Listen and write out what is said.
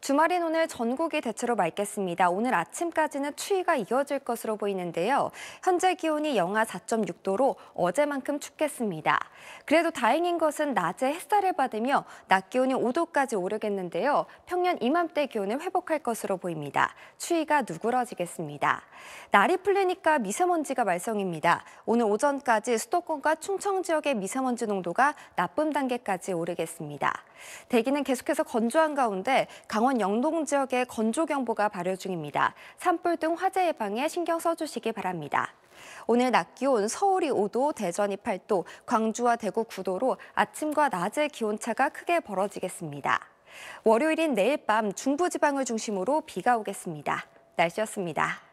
주말인 오늘 전국이 대체로 맑겠습니다. 오늘 아침까지는 추위가 이어질 것으로 보이는데요. 현재 기온이 영하 4.6도로 어제만큼 춥겠습니다. 그래도 다행인 것은 낮에 햇살을 받으며 낮 기온이 5도까지 오르겠는데요. 평년 이맘때 기온을 회복할 것으로 보입니다. 추위가 누그러지겠습니다. 날이 풀리니까 미세먼지가 말썽입니다. 오늘 오전까지 수도권과 충청 지역의 미세먼지 농도가 나쁨 단계까지 오르겠습니다. 대기는 계속해서 건조한 가운데 강원 강원 영동 지역에 건조 경보가 발효 중입니다. 산불 등 화재 예방에 신경 써주시기 바랍니다. 오늘 낮 기온 서울이 5도, 대전이 8도, 광주와 대구 9도로 아침과 낮의 기온차가 크게 벌어지겠습니다. 월요일인 내일 밤 중부지방을 중심으로 비가 오겠습니다. 날씨였습니다.